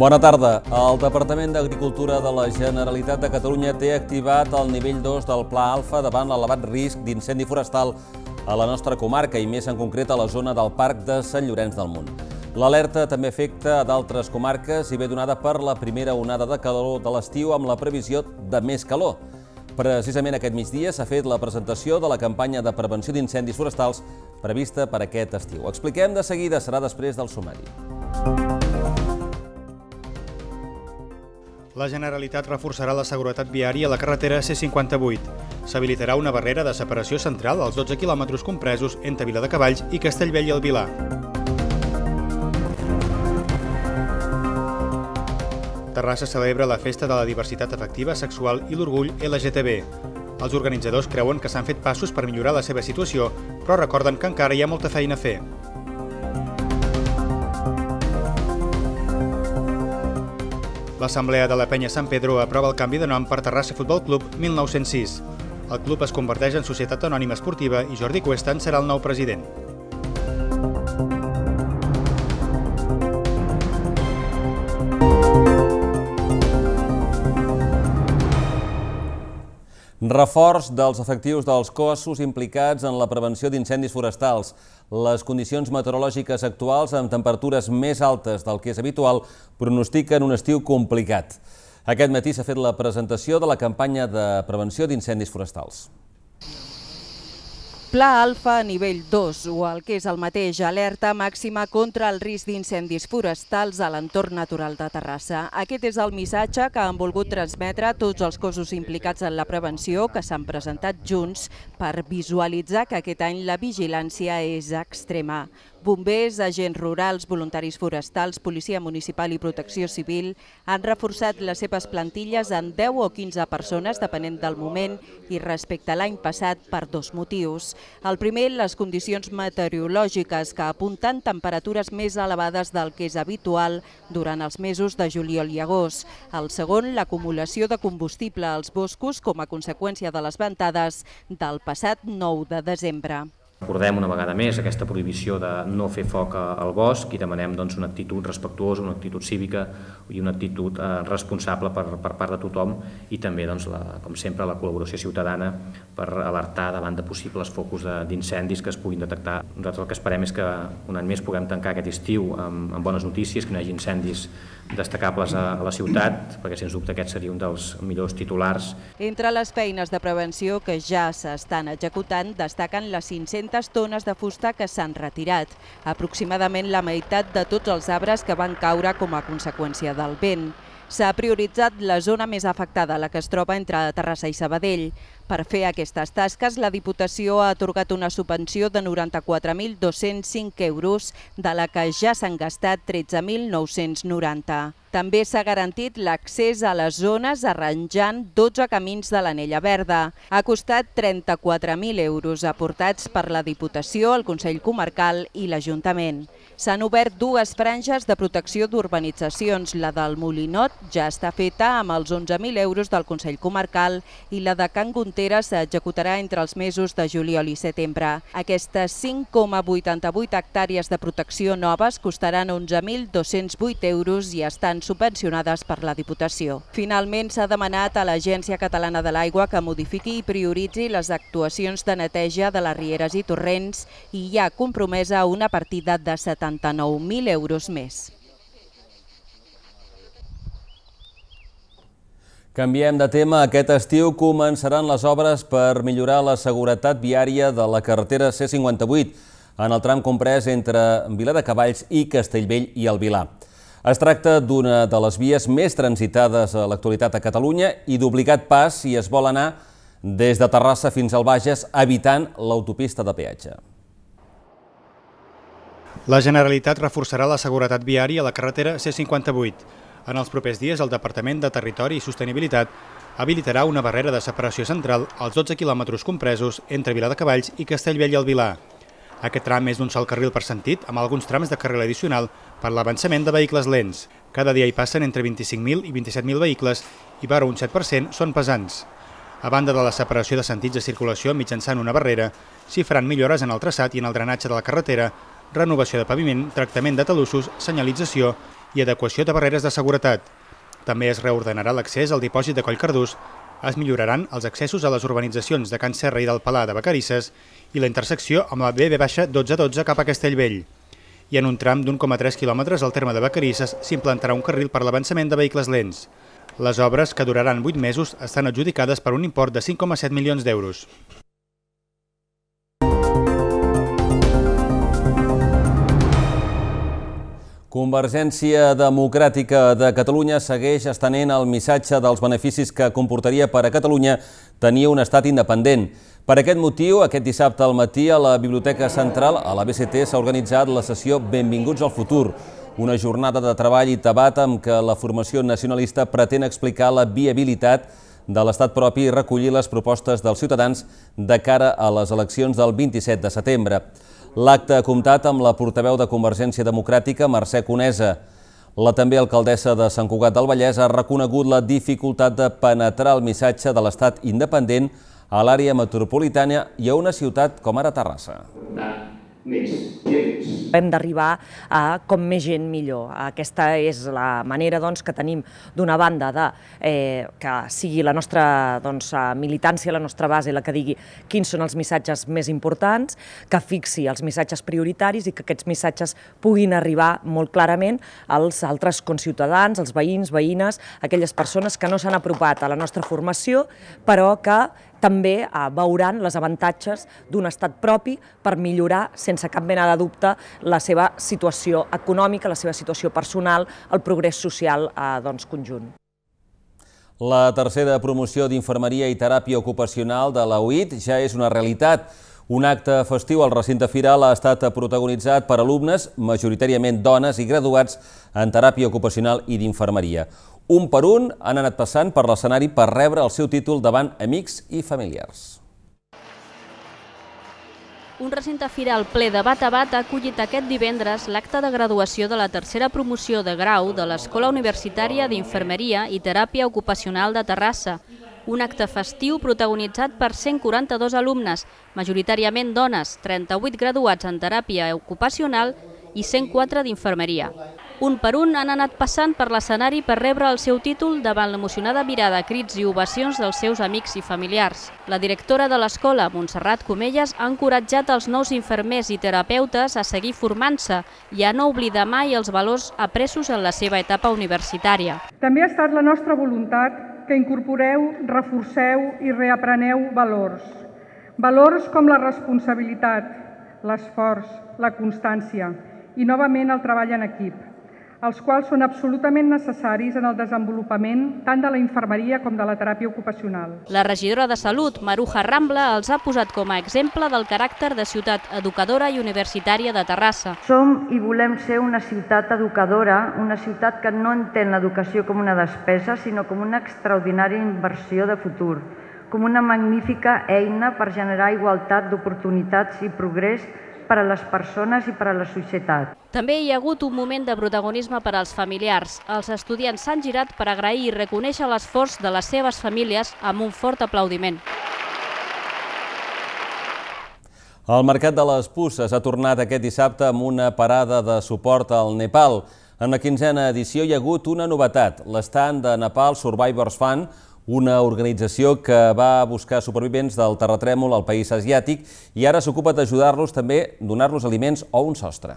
Bona tarda. El Departament d'Agricultura de la Generalitat de Catalunya té activat el nivell 2 del Pla Alfa davant l'elevat risc d'incendi forestal a la nostra comarca i més en concret a la zona del Parc de Sant Llorenç del Munt. L'alerta també afecta a d'altres comarques i ve donada per la primera onada de calor de l'estiu amb la previsió de més calor. Precisament aquest migdia s'ha fet la presentació de la campanya de prevenció d'incendis forestals prevista per aquest estiu. Ho expliquem de seguida, serà després del sumari. La Generalitat reforçarà la seguretat viària a la carretera C58. S'habilitarà una barrera de separació central als 12 quilòmetres compresos entre Vila de Cavalls i Castellvell i el Vilar. Terrassa celebra la Festa de la Diversitat Afectiva, Sexual i l'Orgull LGTB. Els organitzadors creuen que s'han fet passos per millorar la seva situació, però recorden que encara hi ha molta feina a fer. L'Assemblea de la Penya Sant Pedro aprova el canvi de nom per Terrassa Futbol Club 1906. El club es converteix en Societat Anònima Esportiva i Jordi Cuesta en serà el nou president. Reforç dels efectius dels cossos implicats en la prevenció d'incendis forestals. Les condicions meteorològiques actuals amb temperatures més altes del que és habitual pronostiquen un estiu complicat. Aquest matí s'ha fet la presentació de la campanya de prevenció d'incendis forestals. Pla alfa a nivell 2, o el que és el mateix, alerta màxima contra el risc d'incendis forestals a l'entorn natural de Terrassa. Aquest és el missatge que han volgut transmetre tots els cossos implicats en la prevenció que s'han presentat junts per visualitzar que aquest any la vigilància és extrema. Bombers, agents rurals, voluntaris forestals, policia municipal i protecció civil han reforçat les seves plantilles en 10 o 15 persones, depenent del moment, i respecte a l'any passat per dos motius. El primer, les condicions meteorològiques, que apunten temperatures més elevades del que és habitual durant els mesos de juliol i agost. El segon, l'acumulació de combustible als boscos com a conseqüència de les ventades del passat 9 de desembre. Recordem una vegada més aquesta prohibició de no fer foc al bosc i demanem doncs, una actitud respectuosa, una actitud cívica i una actitud eh, responsable per, per part de tothom i també, doncs, la, com sempre, la col·laboració ciutadana per alertar davant de possibles focus d'incendis que es puguin detectar. Nosaltres el que esperem és que un any més puguem tancar aquest estiu amb, amb bones notícies, que no hi hagi incendis destacables a, a la ciutat, perquè sens dubte aquest seria un dels millors titulars. Entre les feines de prevenció que ja s'estan executant destaquen les 500 300 tones de fusta que s'han retirat, aproximadament la meitat de tots els arbres que van caure com a conseqüència del vent s'ha prioritzat la zona més afectada, la que es troba entre Terrassa i Sabadell. Per fer aquestes tasques, la Diputació ha atorgat una subvenció de 94.205 euros, de la que ja s'han gastat 13.990. També s'ha garantit l'accés a les zones arranjant 12 camins de l'Anella Verda. Ha costat 34.000 euros aportats per la Diputació, el Consell Comarcal i l'Ajuntament s'han obert dues franges de protecció d'urbanitzacions. La del Molinot ja està feta amb els 11.000 euros del Consell Comarcal i la de Can Guntera s'executarà entre els mesos de juliol i setembre. Aquestes 5,88 hectàrees de protecció noves costaran 11.208 euros i estan subvencionades per la Diputació. Finalment, s'ha demanat a l'Agència Catalana de l'Aigua que modifiqui i prioritzi les actuacions de neteja de les rieres i torrents i hi ha compromesa una partida de 70 79.000 euros més. Canviem de tema. Aquest estiu començaran les obres per millorar la seguretat viària de la carretera C58 en el tram comprès entre Vila de Cavalls i Castellvell i el Vilà. Es tracta d'una de les vies més transitades a l'actualitat a Catalunya i d'obligat pas si es vol anar des de Terrassa fins al Bages evitant l'autopista de peatge. La Generalitat reforçarà la seguretat viària a la carretera C58. En els propers dies, el Departament de Territori i Sostenibilitat habilitarà una barrera de separació central als 12 quilòmetres compresos entre de Cavalls i Castellvell i el Vilar. Aquest tram és d'un sol carril per sentit, amb alguns trams de carril addicional per l'avançament de vehicles lents. Cada dia hi passen entre 25.000 i 27.000 vehicles i per un 7% són pesants. A banda de la separació de sentits de circulació mitjançant una barrera, s'hi faran millores en el traçat i en el drenatge de la carretera renovació de paviment, tractament de talussos, senyalització i adequació de barreres de seguretat. També es reordenarà l'accés al dipòsit de Collcardús, es milloraran els accessos a les urbanitzacions de Can Serra i del Palà de Becarisses i la intersecció amb la BB-1212 cap a Castellvell. I en un tram d'1,3 km al terme de Becarisses s'implantarà un carril per l'avançament de vehicles lents. Les obres, que duraran 8 mesos, estan adjudicades per un import de 5,7 milions d'euros. Convergència Democràtica de Catalunya segueix estenent el missatge dels beneficis que comportaria per a Catalunya tenir un estat independent. Per aquest motiu, aquest dissabte al matí a la Biblioteca Central, a la BCT, s'ha organitzat la sessió Benvinguts al futur, una jornada de treball i debat amb què la formació nacionalista pretén explicar la viabilitat de l'estat propi i recollir les propostes dels ciutadans de cara a les eleccions del 27 de setembre. L'acte ha comptat amb la portaveu de Convergència Democràtica, Mercè Conesa. La també alcaldessa de Sant Cugat del Vallès ha reconegut la dificultat de penetrar el missatge de l'estat independent a l'àrea metropolitana i a una ciutat com ara Terrassa més gens. Hem d'arribar a com més gent millor. Aquesta és la manera doncs, que tenim d'una banda de eh, que sigui la nostra doncs, eh, militància, la nostra base, la que digui quins són els missatges més importants, que fixi els missatges prioritaris i que aquests missatges puguin arribar molt clarament als altres conciutadans, als veïns, veïnes, aquelles persones que no s'han apropat a la nostra formació, però que també eh, veuran les avantatges d'un estat propi per millorar sense cap mena de dubte la seva situació econòmica, la seva situació personal, el progrés social eh, doncs, conjunt. La tercera promoció d'infermeria i teràpia ocupacional de la UIT ja és una realitat. Un acte festiu al recinte firal ha estat protagonitzat per alumnes, majoritàriament dones i graduats en teràpia ocupacional i d'infermeria. Un per un han anat passant per l'escenari per rebre el seu títol davant amics i familiars. Un recinte firal ple de bat a bat ha acollit aquest divendres l'acte de graduació de la tercera promoció de grau de l'Escola Universitària d'Infermeria i Teràpia Ocupacional de Terrassa, un acte festiu protagonitzat per 142 alumnes, majoritàriament dones, 38 graduats en teràpia ocupacional i 104 d'infermeria. Un per un han anat passant per l'escenari per rebre el seu títol davant l'emocionada mirada, crits i ovacions dels seus amics i familiars. La directora de l'escola, Montserrat Comelles, ha encoratjat els nous infermers i terapeutes a seguir formant-se i a no oblidar mai els valors apressos en la seva etapa universitària. També ha estat la nostra voluntat que incorporeu, reforceu i reapreneu valors. Valors com la responsabilitat, l'esforç, la constància i, novament, el treball en equip els quals són absolutament necessaris en el desenvolupament tant de la infermeria com de la teràpia ocupacional. La regidora de Salut, Maruja Rambla, els ha posat com a exemple del caràcter de ciutat educadora i universitària de Terrassa. Som i volem ser una ciutat educadora, una ciutat que no entén l'educació com una despesa, sinó com una extraordinària inversió de futur, com una magnífica eina per generar igualtat d'oportunitats i progrés per a les persones i per a la societat. També hi ha hagut un moment de protagonisme per als familiars. Els estudiants s'han girat per agrair i reconèixer l'esforç de les seves famílies amb un fort aplaudiment. El Mercat de les Pusses ha tornat aquest dissabte amb una parada de suport al Nepal. En la quinzena edició hi ha hagut una novetat, l'estand de Nepal Survivors Fan, una organització que va buscar supervivents del terratrèmol al país asiàtic i ara s'ocupa d'ajudar-los també, donar-los aliments o un sostre.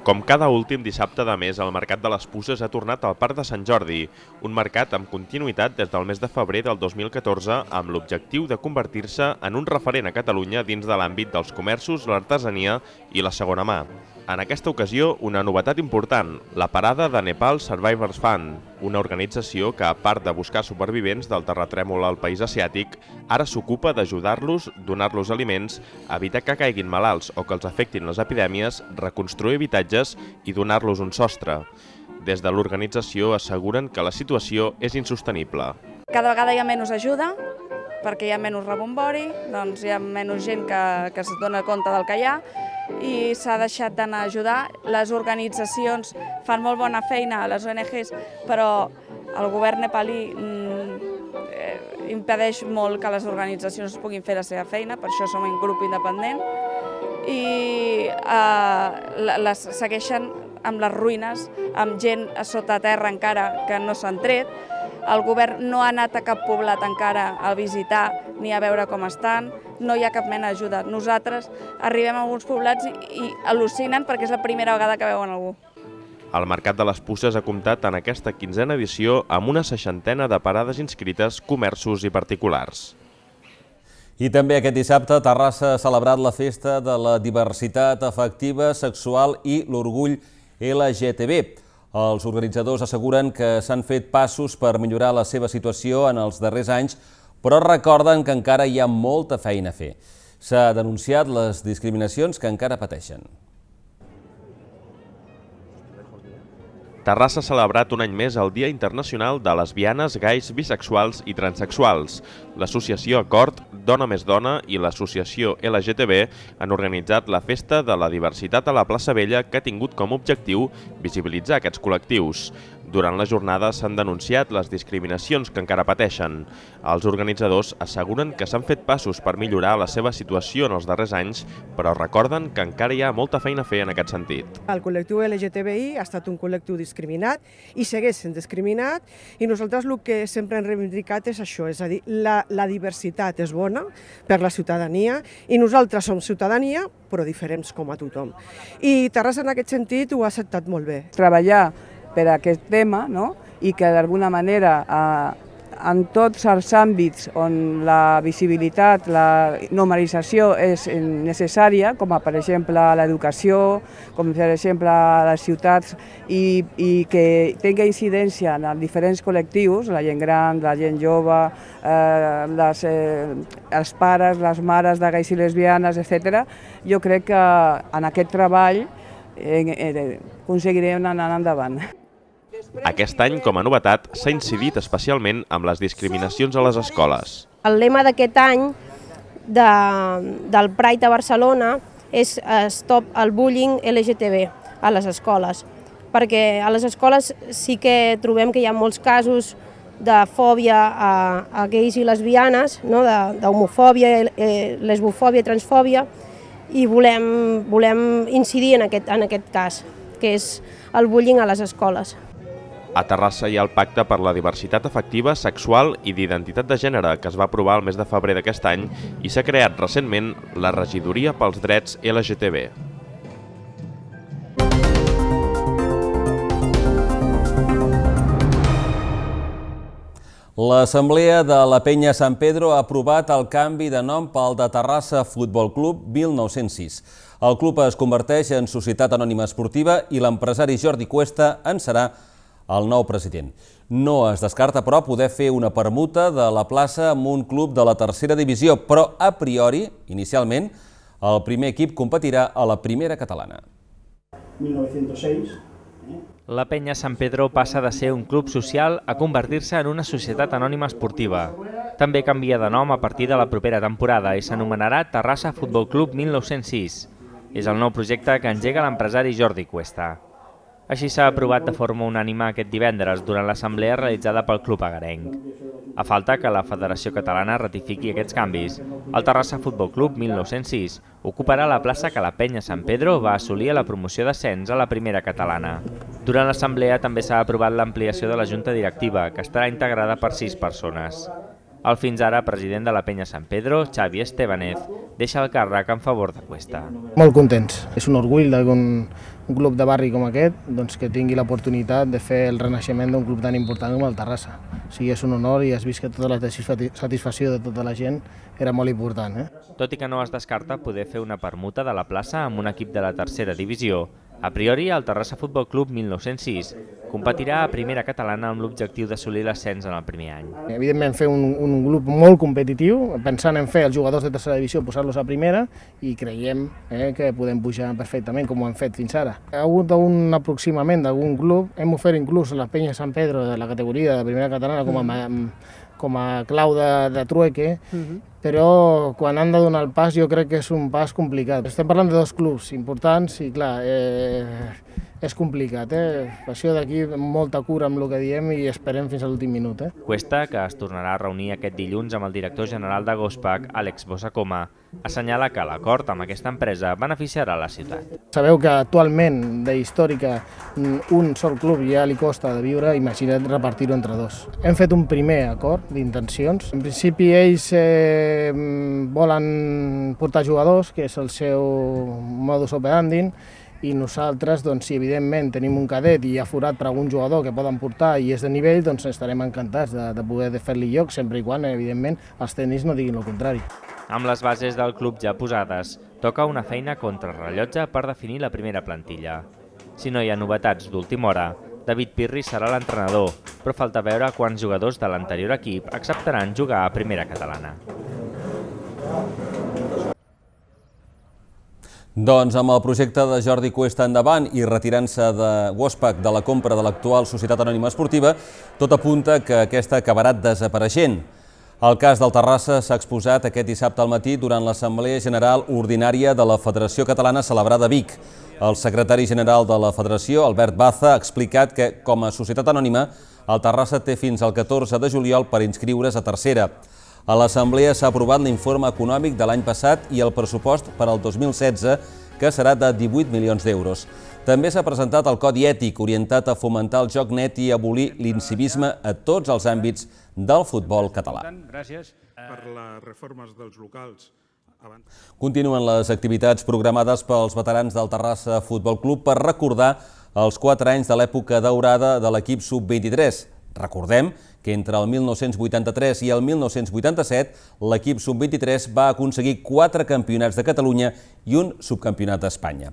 Com cada últim dissabte de mes, el Mercat de les Puces ha tornat al Parc de Sant Jordi, un mercat amb continuïtat des del mes de febrer del 2014 amb l'objectiu de convertir-se en un referent a Catalunya dins de l'àmbit dels comerços, l'artesania i la segona mà. En aquesta ocasió, una novetat important, la parada de Nepal Survivors Fund, una organització que, a part de buscar supervivents del terratrèmol al país asiàtic, ara s'ocupa d'ajudar-los, donar-los aliments, evitar que caiguin malalts o que els afectin les epidèmies, reconstruir habitatges i donar-los un sostre. Des de l'organització asseguren que la situació és insostenible. Cada vegada hi ha menys ajuda, perquè hi ha menys rebombori, doncs hi ha menys gent que, que es dona compte del que hi ha, i s'ha deixat d'anar a ajudar. Les organitzacions fan molt bona feina, les ONGs, però el govern nepalí mm, eh, impedeix molt que les organitzacions puguin fer la seva feina, per això som un grup independent, i eh, les segueixen amb les ruïnes, amb gent a sota terra encara que no s'han tret, el govern no ha anat a cap poblat encara a visitar ni a veure com estan, no hi ha cap mena d'ajuda. Nosaltres arribem a alguns poblats i, al·lucinen perquè és la primera vegada que veuen algú. El Mercat de les Puces ha comptat en aquesta quinzena edició amb una seixantena de parades inscrites, comerços i particulars. I també aquest dissabte Terrassa ha celebrat la festa de la diversitat afectiva, sexual i l'orgull LGTB. Els organitzadors asseguren que s'han fet passos per millorar la seva situació en els darrers anys, però recorden que encara hi ha molta feina a fer. S'ha denunciat les discriminacions que encara pateixen. Terrassa ha celebrat un any més el Dia Internacional de Lesbianes, Gais, Bisexuals i Transsexuals. L'associació Acord, Dona més Dona i l'associació LGTB han organitzat la Festa de la Diversitat a la Plaça Vella que ha tingut com a objectiu visibilitzar aquests col·lectius. Durant la jornada s'han denunciat les discriminacions que encara pateixen. Els organitzadors asseguren que s'han fet passos per millorar la seva situació en els darrers anys, però recorden que encara hi ha molta feina a fer en aquest sentit. El col·lectiu LGTBI ha estat un col·lectiu discriminat i segueix sent discriminat i nosaltres el que sempre hem reivindicat és això, és a dir, la, la diversitat és bona per la ciutadania i nosaltres som ciutadania però diferents com a tothom. I Terrassa en aquest sentit ho ha acceptat molt bé. Treballar per a aquest tema no? i que d'alguna manera eh, en tots els àmbits on la visibilitat, la normalització és necessària, com per exemple l'educació, com per exemple les ciutats, i, i que tingui incidència en els diferents col·lectius, la gent gran, la gent jove, eh, les, eh, els pares, les mares de gais i lesbianes, etc. Jo crec que en aquest treball eh, eh, aconseguirem anar endavant. Aquest any, com a novetat, s'ha incidit especialment amb les discriminacions a les escoles. El lema d'aquest any de, del Pride a Barcelona és eh, Stop al Bullying LGTB a les escoles, perquè a les escoles sí que trobem que hi ha molts casos de fòbia a, a gais i lesbianes, no? d'homofòbia, eh, lesbofòbia, transfòbia, i volem, volem incidir en aquest, en aquest cas, que és el bullying a les escoles. A Terrassa hi ha el Pacte per la Diversitat Efectiva, Sexual i d'Identitat de Gènere, que es va aprovar el mes de febrer d'aquest any i s'ha creat recentment la Regidoria pels Drets LGTB. L'Assemblea de la Penya Sant Pedro ha aprovat el canvi de nom pel de Terrassa Futbol Club 1906. El club es converteix en societat anònima esportiva i l'empresari Jordi Cuesta en serà el el nou president. No es descarta, però, poder fer una permuta de la plaça amb un club de la tercera divisió, però a priori, inicialment, el primer equip competirà a la primera catalana. 1906, eh? la penya Sant Pedro passa de ser un club social a convertir-se en una societat anònima esportiva. També canvia de nom a partir de la propera temporada i s'anomenarà Terrassa Futbol Club 1906. És el nou projecte que engega l'empresari Jordi Cuesta. Així s'ha aprovat de forma unànima aquest divendres durant l'assemblea realitzada pel Club Agarenc. A falta que la Federació Catalana ratifiqui aquests canvis, el Terrassa Futbol Club 1906 ocuparà la plaça que la penya Sant Pedro va assolir a la promoció d'ascens a la primera catalana. Durant l'assemblea també s'ha aprovat l'ampliació de la junta directiva, que estarà integrada per sis persones. El fins ara president de la penya Sant Pedro, Xavi Estebanez, deixa el càrrec en favor de Cuesta. Molt contents. És un orgull d'un un club de barri com aquest doncs, que tingui l'oportunitat de fer el renaixement d'un club tan important com el Terrassa. O sigui, és un honor i has vist que tota la satisfacció de tota la gent era molt important. Eh? Tot i que no es descarta poder fer una permuta de la plaça amb un equip de la tercera divisió, a priori, el Terrassa Futbol Club 1906 competirà a primera catalana amb l'objectiu d'assolir l'ascens en el primer any. Evidentment fer un, un grup molt competitiu, pensant en fer els jugadors de tercera divisió, posar-los a primera i creiem eh, que podem pujar perfectament com ho hem fet fins ara. Ha hagut un aproximament d'algun club, hem ofert inclús la penya Sant Pedro de la categoria de primera catalana com a, mm. com a clau de, de trueque uh mm-hmm. -huh però quan han de donar el pas jo crec que és un pas complicat. Estem parlant de dos clubs importants i clar, eh, és complicat, eh? Això d'aquí molta cura amb el que diem i esperem fins a l'últim minut, eh? Cuesta, que es tornarà a reunir aquest dilluns amb el director general de Gospac, Àlex Bosacoma, assenyala que l'acord amb aquesta empresa beneficiarà la ciutat. Sabeu que actualment, de històrica, mm, un sol club ja li costa de viure, imagina't repartir-ho entre dos. Hem fet un primer acord d'intencions. En principi ells eh, mm, volen portar jugadors, que és el seu modus operandi, i nosaltres, doncs, si evidentment tenim un cadet i ha forat per algun jugador que poden portar i és de nivell, doncs estarem encantats de, de poder fer-li lloc, sempre i quan, evidentment, els tenis no diguin el contrari. Amb les bases del club ja posades, toca una feina contra rellotge per definir la primera plantilla. Si no hi ha novetats d'última hora, David Pirri serà l'entrenador, però falta veure quants jugadors de l'anterior equip acceptaran jugar a primera catalana. Doncs amb el projecte de Jordi Cuesta endavant i retirant-se de Wospac de la compra de l'actual Societat Anònima Esportiva, tot apunta que aquesta acabarà desapareixent. El cas del Terrassa s'ha exposat aquest dissabte al matí durant l'Assemblea General Ordinària de la Federació Catalana celebrada a Vic. El secretari general de la Federació, Albert Baza, ha explicat que, com a societat anònima, el Terrassa té fins al 14 de juliol per inscriure's a tercera. A l'Assemblea s'ha aprovat l'informe econòmic de l'any passat i el pressupost per al 2016, que serà de 18 milions d'euros. També s'ha presentat el Codi Ètic, orientat a fomentar el joc net i abolir l'incivisme a tots els àmbits del futbol català. Gràcies per les reformes dels locals Continuen les activitats programades pels veterans del Terrassa Futbol Club per recordar els 4 anys de l'època daurada de l'equip sub-23. Recordem que que entre el 1983 i el 1987 l'equip sub-23 va aconseguir quatre campionats de Catalunya i un subcampionat d'Espanya.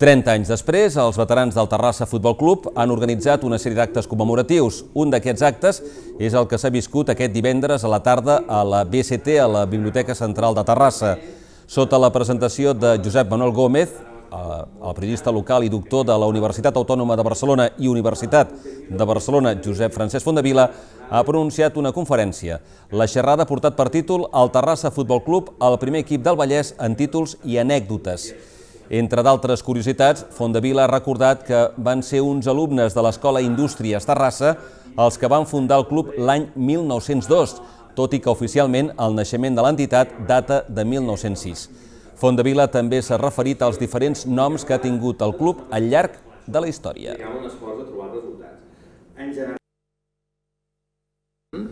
30 anys després, els veterans del Terrassa Futbol Club han organitzat una sèrie d'actes commemoratius. Un d'aquests actes és el que s'ha viscut aquest divendres a la tarda a la BCT, a la Biblioteca Central de Terrassa. Sota la presentació de Josep Manuel Gómez, Eh, el periodista local i doctor de la Universitat Autònoma de Barcelona i Universitat de Barcelona, Josep Francesc Fondavila, ha pronunciat una conferència. La xerrada ha portat per títol el Terrassa Futbol Club, el primer equip del Vallès en títols i anècdotes. Entre d'altres curiositats, Fondavila ha recordat que van ser uns alumnes de l'Escola Indústries Terrassa els que van fundar el club l'any 1902, tot i que oficialment el naixement de l'entitat data de 1906. Vila també s'ha referit als diferents noms que ha tingut el club al llarg de la història.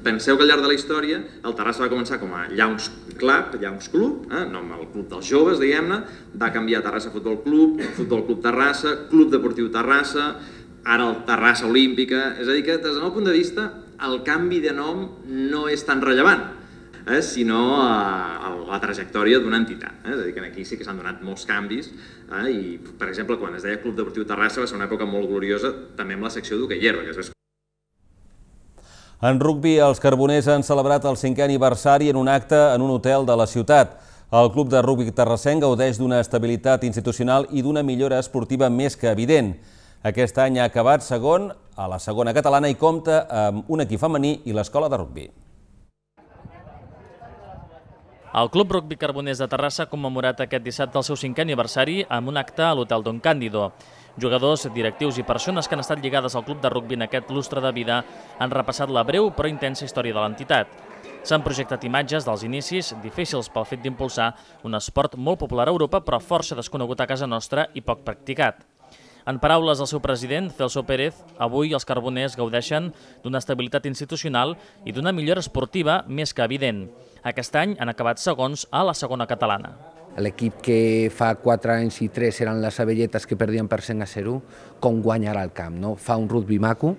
Penseu que al llarg de la història el Terrassa va començar com a Llaunx Club, Llaunx Club, eh? no, el club dels joves, diguem-ne, va canviar Terrassa Futbol Club, Futbol Club Terrassa, Club Deportiu Terrassa, ara el Terrassa Olímpica, és a dir que des del meu punt de vista el canvi de nom no és tan rellevant, eh, sinó a, a la trajectòria d'una entitat. Eh? És a dir, que aquí sí que s'han donat molts canvis eh? i, per exemple, quan es deia Club Deportiu Terrassa va ser una època molt gloriosa també amb la secció d'hoqueier, que es va en rugbi, els carboners han celebrat el cinquè aniversari en un acte en un hotel de la ciutat. El club de rugbi terrassenc gaudeix d'una estabilitat institucional i d'una millora esportiva més que evident. Aquest any ha acabat segon a la segona catalana i compta amb un equip femení i l'escola de rugbi. El Club Rugby Carboners de Terrassa ha commemorat aquest dissabte el seu cinquè aniversari amb un acte a l'hotel Don Càndido. Jugadors, directius i persones que han estat lligades al club de rugby en aquest lustre de vida han repassat la breu però intensa història de l'entitat. S'han projectat imatges dels inicis, difícils pel fet d'impulsar un esport molt popular a Europa però força desconegut a casa nostra i poc practicat. En paraules del seu president, Celso Pérez, avui els carboners gaudeixen d'una estabilitat institucional i d'una millora esportiva més que evident. Aquest any han acabat segons a la segona catalana. L'equip que fa 4 anys i 3 eren les abelletes que perdien per 100 a 0, com guanyarà el camp, no? Fa un rugby maco,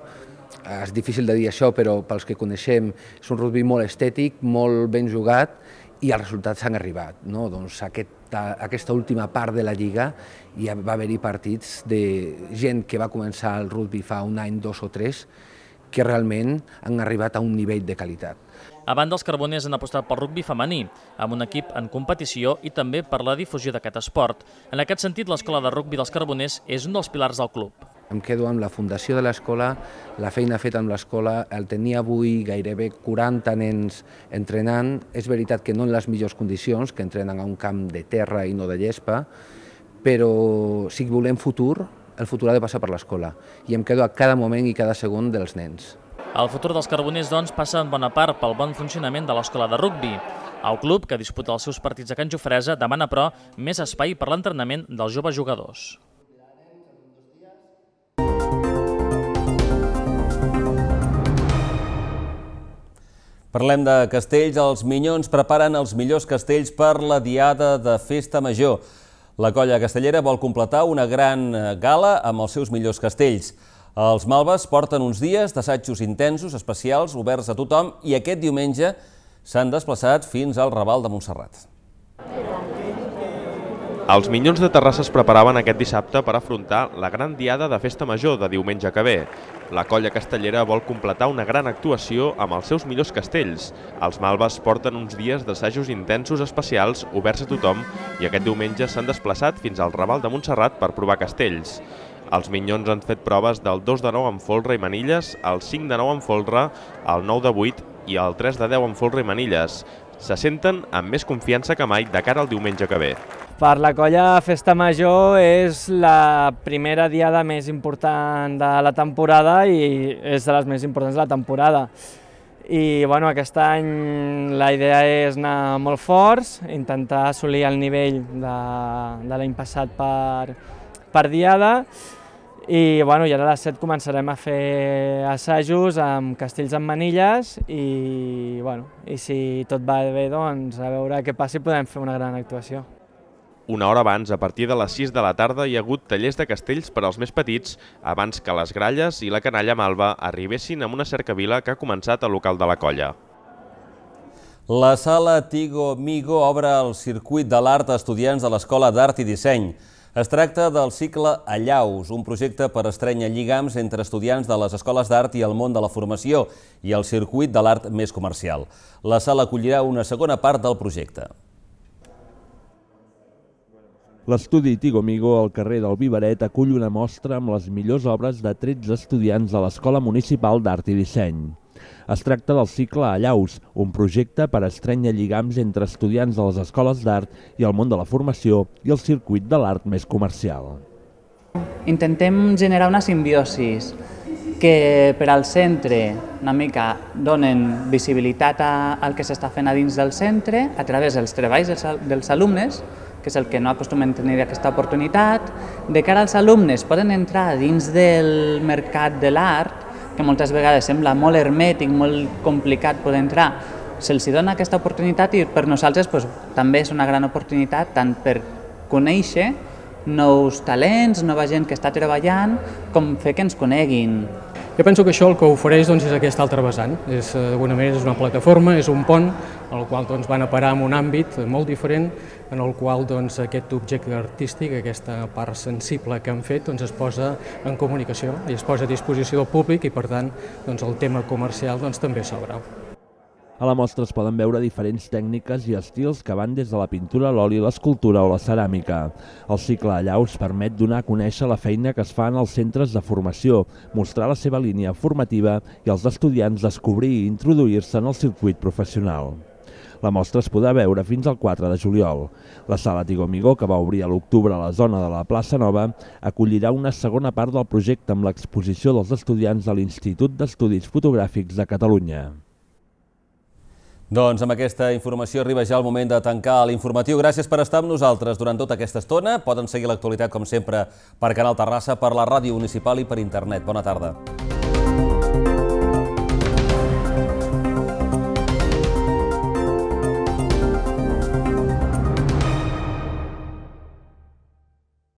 ah, és difícil de dir això, però pels que coneixem és un rugby molt estètic, molt ben jugat i els resultats han arribat. No? Doncs aquest aquesta, aquesta última part de la Lliga i va haver-hi partits de gent que va començar el rugby fa un any, dos o tres, que realment han arribat a un nivell de qualitat. A banda, els carboners han apostat pel rugbi femení, amb un equip en competició i també per la difusió d'aquest esport. En aquest sentit, l'escola de rugbi dels carboners és un dels pilars del club. Em quedo amb la fundació de l'escola, la feina feta amb l'escola, el tenia avui gairebé 40 nens entrenant, és veritat que no en les millors condicions, que entrenen a un camp de terra i no de llespa, però si volem futur, el futur ha de passar per l'escola i em quedo a cada moment i cada segon dels nens. El futur dels carboners, doncs, passa en bona part pel bon funcionament de l'escola de rugbi. El club, que disputa els seus partits a Can Jofresa, demana, però, més espai per l'entrenament dels joves jugadors. Parlem de castells. Els Minyons preparen els millors castells per la diada de Festa Major. La colla castellera vol completar una gran eh, gala amb els seus millors castells. Els malves porten uns dies d'assajos intensos, especials, oberts a tothom, i aquest diumenge s'han desplaçat fins al Raval de Montserrat. Els Minyons de Terrassa es preparaven aquest dissabte per afrontar la gran diada de Festa Major de diumenge que ve. La colla castellera vol completar una gran actuació amb els seus millors castells. Els malves porten uns dies d'assajos intensos especials oberts a tothom i aquest diumenge s'han desplaçat fins al Raval de Montserrat per provar castells. Els Minyons han fet proves del 2 de 9 amb folre i manilles, el 5 de 9 amb folre, el 9 de 8 i el 3 de 10 amb folre i manilles. Se senten amb més confiança que mai de cara al diumenge que ve. Per la colla Festa Major és la primera diada més important de la temporada i és de les més importants de la temporada. I bueno, aquest any la idea és anar molt forts, intentar assolir el nivell de, de l'any passat per, per diada i bueno, ja a les 7 començarem a fer assajos amb castells amb manilles i, bueno, i si tot va bé, doncs a veure què passi podem fer una gran actuació. Una hora abans, a partir de les 6 de la tarda, hi ha hagut tallers de castells per als més petits abans que les gralles i la canalla malva arribessin amb una cercavila que ha començat al local de la colla. La sala Tigo Migo obre el circuit de l'art a estudiants de l'Escola d'Art i Disseny. Es tracta del cicle Allaus, un projecte per estrenyar lligams entre estudiants de les escoles d'art i el món de la formació i el circuit de l'art més comercial. La sala acollirà una segona part del projecte. L'estudi Tigomigo al carrer del Vivaret acull una mostra amb les millors obres de 13 estudiants de l'Escola Municipal d'Art i Disseny. Es tracta del cicle Allaus, un projecte per estrenyar lligams entre estudiants de les escoles d'art i el món de la formació i el circuit de l'art més comercial. Intentem generar una simbiosis que per al centre una mica donen visibilitat al que s'està fent a dins del centre a través dels treballs dels alumnes que és el que no acostumen a tenir aquesta oportunitat. De cara als alumnes, poden entrar dins del mercat de l'art, que moltes vegades sembla molt hermètic, molt complicat poder entrar, se'ls dona aquesta oportunitat i per nosaltres doncs, també és una gran oportunitat tant per conèixer nous talents, nova gent que està treballant, com fer que ens coneguin. Jo penso que això el que ofereix doncs, és aquest altre vessant. És, eh, d'alguna manera és una plataforma, és un pont, al qual doncs, van a parar en un àmbit molt diferent en el qual doncs, aquest objecte artístic, aquesta part sensible que han fet, doncs, es posa en comunicació i es posa a disposició del públic i, per tant, doncs, el tema comercial doncs, també s'obre. A la mostra es poden veure diferents tècniques i estils que van des de la pintura, l'oli, l'escultura o la ceràmica. El cicle us permet donar a conèixer la feina que es fa en els centres de formació, mostrar la seva línia formativa i els estudiants descobrir i introduir-se en el circuit professional. La mostra es podrà veure fins al 4 de juliol. La sala Tigomigó, que va obrir a l'octubre a la zona de la plaça Nova, acollirà una segona part del projecte amb l'exposició dels estudiants de l'Institut d'Estudis Fotogràfics de Catalunya. Doncs amb aquesta informació arriba ja el moment de tancar l'informatiu. Gràcies per estar amb nosaltres durant tota aquesta estona. Poden seguir l'actualitat, com sempre, per Canal Terrassa, per la ràdio municipal i per internet. Bona tarda.